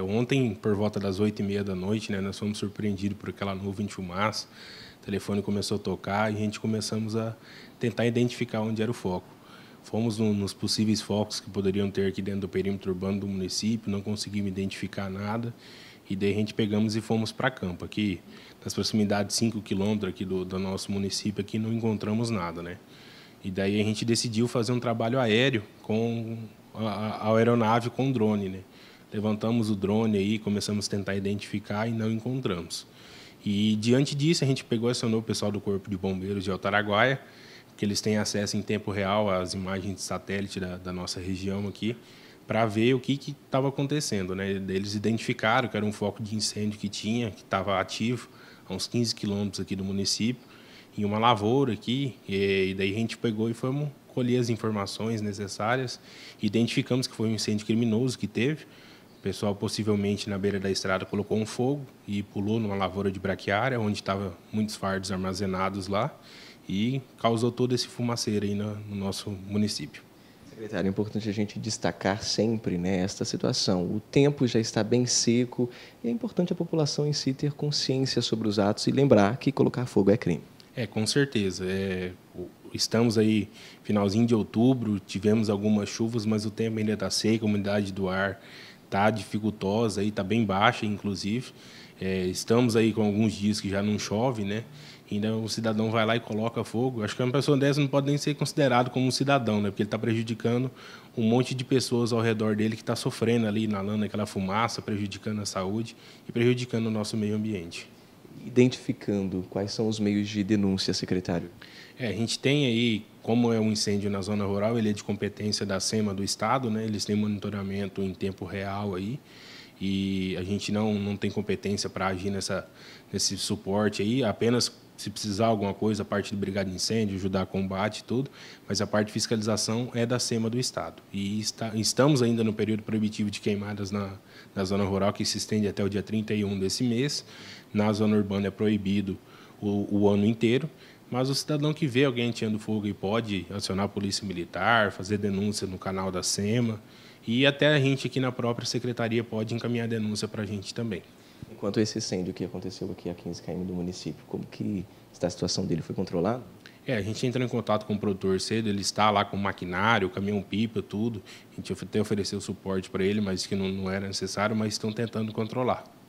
Ontem, por volta das 8h30 da noite, né, nós fomos surpreendidos por aquela nuvem de fumaça. O telefone começou a tocar e a gente começamos a tentar identificar onde era o foco. Fomos no, nos possíveis focos que poderiam ter aqui dentro do perímetro urbano do município, não conseguimos identificar nada. E daí a gente pegamos e fomos para campo. Aqui, nas proximidades de 5 quilômetros aqui do, do nosso município, aqui não encontramos nada, né? E daí a gente decidiu fazer um trabalho aéreo com a, a aeronave com drone, né? Levantamos o drone aí, começamos a tentar identificar e não encontramos. E diante disso, a gente pegou e acionou o pessoal do Corpo de Bombeiros de Altaraguaia, que eles têm acesso em tempo real às imagens de satélite da, da nossa região aqui, para ver o que estava acontecendo. Né? Eles identificaram que era um foco de incêndio que tinha, que estava ativo, a uns 15 quilômetros aqui do município, em uma lavoura aqui, e, e daí a gente pegou e fomos colher as informações necessárias, identificamos que foi um incêndio criminoso que teve, o pessoal possivelmente na beira da estrada colocou um fogo e pulou numa lavoura de braquiária, onde estava muitos fardos armazenados lá e causou todo esse fumaceiro aí no, no nosso município. Secretário, é importante a gente destacar sempre né, esta situação. O tempo já está bem seco e é importante a população em si ter consciência sobre os atos e lembrar que colocar fogo é crime. É, com certeza. É, estamos aí finalzinho de outubro, tivemos algumas chuvas, mas o tempo ainda está seco, a umidade do ar está dificultosa aí está bem baixa, inclusive. É, estamos aí com alguns dias que já não chove, né? Ainda o cidadão vai lá e coloca fogo. Acho que uma pessoa dessa não pode nem ser considerado como um cidadão, né? Porque ele está prejudicando um monte de pessoas ao redor dele que está sofrendo ali, inalando aquela fumaça, prejudicando a saúde e prejudicando o nosso meio ambiente identificando? Quais são os meios de denúncia, secretário? É, a gente tem aí, como é um incêndio na zona rural, ele é de competência da SEMA do Estado, né? eles têm monitoramento em tempo real aí, e a gente não, não tem competência para agir nessa, nesse suporte aí, apenas se precisar alguma coisa, a parte de brigada de incêndio, ajudar a combate e tudo, mas a parte de fiscalização é da SEMA do Estado. E está, estamos ainda no período proibitivo de queimadas na, na zona rural, que se estende até o dia 31 desse mês. Na zona urbana é proibido o, o ano inteiro, mas o cidadão que vê alguém tirando fogo e pode acionar a polícia militar, fazer denúncia no canal da SEMA, e até a gente aqui na própria secretaria pode encaminhar denúncia para a gente também. Enquanto esse incêndio que aconteceu aqui a 15 km do município, como que está a situação dele? Foi controlado? É, a gente entrou em contato com o produtor cedo, ele está lá com maquinário, caminhão-pipa, tudo. A gente até ofereceu suporte para ele, mas que não, não era necessário, mas estão tentando controlar.